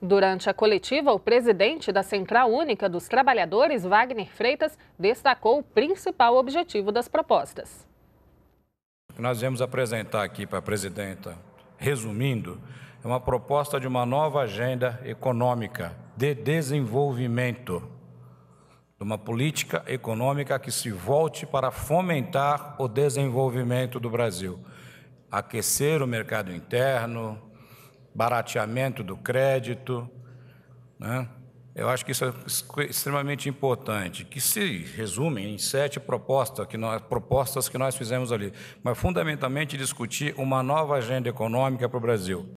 Durante a coletiva, o presidente da Central Única dos Trabalhadores, Wagner Freitas, destacou o principal objetivo das propostas. O que nós vamos apresentar aqui para a presidenta, resumindo, é uma proposta de uma nova agenda econômica de desenvolvimento, de uma política econômica que se volte para fomentar o desenvolvimento do Brasil, aquecer o mercado interno, barateamento do crédito. Né? Eu acho que isso é extremamente importante, que se resume em sete propostas que nós, propostas que nós fizemos ali, mas fundamentalmente discutir uma nova agenda econômica para o Brasil.